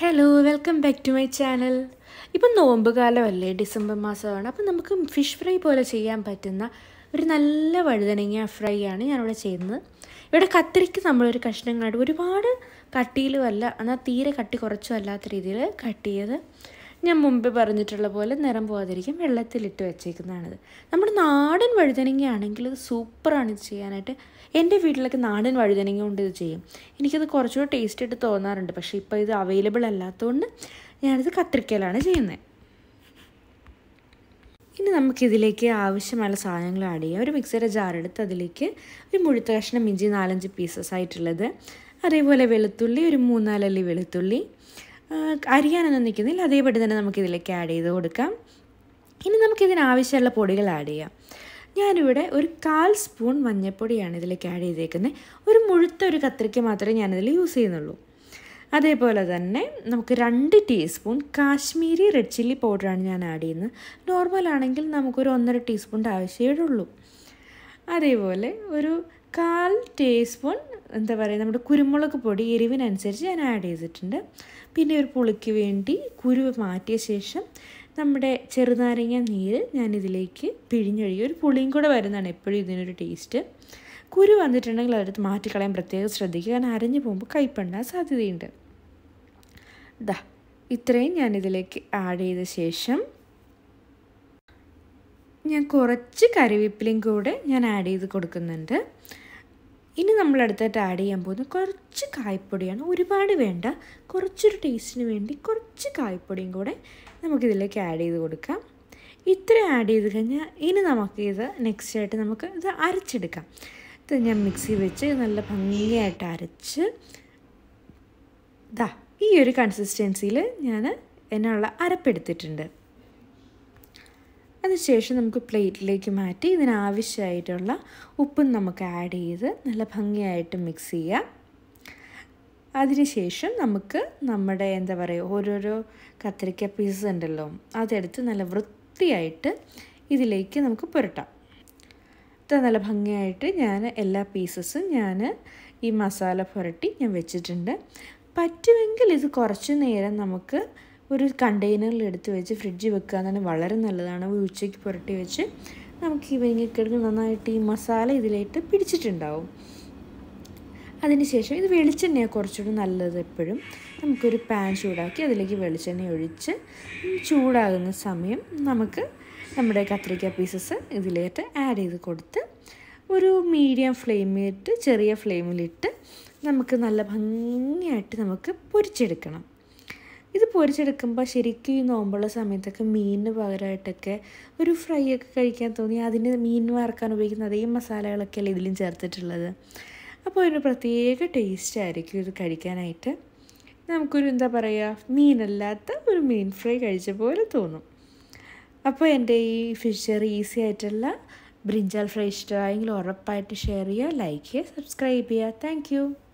hello welcome back to my channel ഇപ്പം നോമ്പ് കാലമല്ലേ December മാസമാണ് അപ്പം നമുക്ക് ഫിഷ് ഫ്രൈ പോലെ ചെയ്യാൻ പറ്റുന്ന ഒരു നല്ല വഴുതനങ്ങ ഫ്രൈ ആണ് ഞാനിവിടെ ചെയ്യുന്നത് ഇവിടെ കത്തിരിക്ക് നമ്മളൊരു കഷ്ണങ്ങളായിട്ട് ഒരുപാട് അല്ല എന്നാൽ തീരെ കട്ടി കുറച്ചും അല്ലാത്ത രീതിയിൽ കട്ട് ചെയ്ത് ഞാൻ മുമ്പ് പറഞ്ഞിട്ടുള്ള പോലെ നിറം പോകാതിരിക്കും വെള്ളത്തിലിട്ട് വെച്ചേക്കുന്നതാണത് നമ്മുടെ നാടൻ വഴുതനങ്ങയാണെങ്കിൽ സൂപ്പറാണ് ഇത് ചെയ്യാനായിട്ട് എൻ്റെ വീട്ടിലൊക്കെ നാടൻ വഴുതനങ്ങ കൊണ്ട് ഇത് ചെയ്യും എനിക്കത് കുറച്ചുകൂടെ ടേസ്റ്റ് ആയിട്ട് തോന്നാറുണ്ട് പക്ഷേ ഇപ്പോൾ ഇത് അവൈലബിൾ അല്ലാത്തതുകൊണ്ട് ഞാനിത് കത്തിരിക്കലാണ് ചെയ്യുന്നത് ഇനി നമുക്കിതിലേക്ക് ആവശ്യമായ സാധനങ്ങൾ ആഡ് ചെയ്യാം ഒരു മിക്സിയുടെ ജാറെടുത്ത് അതിലേക്ക് ഒരു മുഴുത്ത കഷ്ണം ഇഞ്ചി നാലഞ്ച് പീസസ് ആയിട്ടുള്ളത് അതേപോലെ വെളുത്തുള്ളി ഒരു മൂന്നാലല്ലി വെളുത്തുള്ളി അരിയാനൊന്നും നിൽക്കുന്നില്ല അതേപടി തന്നെ നമുക്കിതിലേക്ക് ആഡ് ചെയ്ത് കൊടുക്കാം ഇനി നമുക്കിതിനാവശ്യമുള്ള പൊടികൾ ആഡ് ചെയ്യാം ഞാനിവിടെ ഒരു കാൽ സ്പൂൺ മഞ്ഞൾപ്പൊടിയാണ് ഇതിലേക്ക് ആഡ് ചെയ്തേക്കുന്നത് ഒരു മുഴുത്ത ഒരു കത്രിക്ക മാത്രമേ ഞാനിതിൽ യൂസ് ചെയ്യുന്നുള്ളൂ അതേപോലെ തന്നെ നമുക്ക് രണ്ട് ടീസ്പൂൺ കാശ്മീരി റെഡ് ചില്ലി പൗഡറാണ് ഞാൻ ആഡ് ചെയ്യുന്നത് നോർമൽ ആണെങ്കിൽ നമുക്കൊരു ഒന്നര ടീസ്പൂണിൻ്റെ ആവശ്യമേ ഉള്ളൂ അതേപോലെ ഒരു കാൽ ടീസ്പൂൺ എന്താ പറയുക നമ്മുടെ കുരുമുളക് പൊടി എരിവിനനുസരിച്ച് ഞാൻ ആഡ് ചെയ്തിട്ടുണ്ട് പിന്നെ ഒരു പുളിക്ക് വേണ്ടി കുരുവ് മാറ്റിയ ശേഷം നമ്മുടെ ചെറുനാരങ്ങ നീര് ഞാനിതിലേക്ക് പിഴിഞ്ഞൊഴുകി ഒരു പുളിയും കൂടെ വരുന്നതാണ് എപ്പോഴും ഇതിനൊരു ടേസ്റ്റ് കുരു വന്നിട്ടുണ്ടെങ്കിൽ അതെടുത്ത് മാറ്റിക്കളയാൻ പ്രത്യേകം ശ്രദ്ധിക്കുക കാരണം അരഞ്ഞു പോകുമ്പോൾ കൈപ്പണ്ടാൻ സാധ്യതയുണ്ട് ഇതാ ഇത്രയും ഞാനിതിലേക്ക് ആഡ് ചെയ്ത ശേഷം ഞാൻ കുറച്ച് കറിവേപ്പിലയും കൂടെ ഞാൻ ആഡ് ചെയ്ത് കൊടുക്കുന്നുണ്ട് ഇനി നമ്മൾ അടുത്തായിട്ട് ആഡ് ചെയ്യാൻ പോകുന്നത് കുറച്ച് കായ്പൊടിയാണ് ഒരുപാട് വേണ്ട കുറച്ചൊരു ടേസ്റ്റിന് വേണ്ടി കുറച്ച് കായ്പൊടിയും കൂടെ നമുക്കിതിലേക്ക് ആഡ് ചെയ്ത് കൊടുക്കാം ഇത്ര ആഡ് ചെയ്ത് കഴിഞ്ഞാൽ ഇനി നമുക്ക് ഇത് നെക്സ്റ്റ് ആയിട്ട് നമുക്ക് ഇത് അരച്ചെടുക്കാം ഇത് ഞാൻ മിക്സി വെച്ച് നല്ല ഭംഗിയായിട്ട് അരച്ച് ഇതാ ഈ ഒരു കൺസിസ്റ്റൻസിയിൽ ഞാൻ എന്നുള്ള അരപ്പെടുത്തിട്ടുണ്ട് അതിനുശേഷം നമുക്ക് പ്ലേറ്റിലേക്ക് മാറ്റി ഇതിനാവശ്യമായിട്ടുള്ള ഉപ്പും നമുക്ക് ആഡ് ചെയ്ത് നല്ല ഭംഗിയായിട്ട് മിക്സ് ചെയ്യാം അതിനുശേഷം നമുക്ക് നമ്മുടെ എന്താ പറയുക ഓരോരോ കത്തിരിക്ക പീസസ് ഉണ്ടല്ലോ അതെടുത്ത് നല്ല വൃത്തിയായിട്ട് ഇതിലേക്ക് നമുക്ക് പുരട്ടാം ഇത് നല്ല ഭംഗിയായിട്ട് ഞാൻ എല്ലാ പീസസും ഞാൻ ഈ മസാല പുരട്ടി ഞാൻ വെച്ചിട്ടുണ്ട് പറ്റുമെങ്കിൽ ഇത് കുറച്ച് നേരം നമുക്ക് ഒരു കണ്ടെയ്നറിൽ എടുത്ത് വെച്ച് ഫ്രിഡ്ജിൽ വെക്കുക എന്നാണ് വളരെ നല്ലതാണ് ഒരു ഉച്ചയ്ക്ക് പുരട്ടി വെച്ച് നമുക്ക് ഈ വരിങ്ങക്കിഴങ്ങ് നന്നായിട്ട് ഈ മസാല ഇതിലേക്ക് പിടിച്ചിട്ടുണ്ടാവും അതിനുശേഷം ഇത് വെളിച്ചെണ്ണയാണ് കുറച്ചുകൂടി നല്ലത് എപ്പോഴും നമുക്കൊരു പാൻ ചൂടാക്കി അതിലേക്ക് വെളിച്ചെണ്ണ ഒഴിച്ച് ചൂടാകുന്ന സമയം നമുക്ക് നമ്മുടെ കത്തിരിക്ക പീസസ് ഇതിലേറ്റ് ആഡ് ചെയ്ത് കൊടുത്ത് ഒരു മീഡിയം ഫ്ലെയിമിലിട്ട് ചെറിയ ഫ്ലെയിമിലിട്ട് നമുക്ക് നല്ല ഭംഗിയായിട്ട് നമുക്ക് പൊരിച്ചെടുക്കണം ഇത് പൊരിച്ചെടുക്കുമ്പോൾ ശരിക്കും ഈ നോമ്പുള്ള സമയത്തൊക്കെ മീനിന് പകരമായിട്ടൊക്കെ ഒരു ഫ്രൈ ഒക്കെ കഴിക്കാൻ തോന്നി അതിന് മീൻ വറക്കാൻ ഉപയോഗിക്കുന്ന അതേ മസാലകളൊക്കെയല്ലേ ഇതിലും ചേർത്തിട്ടുള്ളത് അപ്പോൾ അതിന് പ്രത്യേക ടേസ്റ്റ് ആയിരിക്കും ഇത് കഴിക്കാനായിട്ട് നമുക്കൊരു എന്താ പറയുക മീനല്ലാത്ത ഒരു മീൻ ഫ്രൈ കഴിച്ച പോലെ തോന്നും അപ്പോൾ എൻ്റെ ഈ ഫിഷ് ഈസി ആയിട്ടുള്ള ബ്രിഞ്ചാൽ ഫ്രൈ ഇഷ്ടമായെങ്കിൽ ഉറപ്പായിട്ട് ഷെയർ ചെയ്യുക ലൈക്ക് ചെയ്യുക സബ്സ്ക്രൈബ് ചെയ്യുക താങ്ക്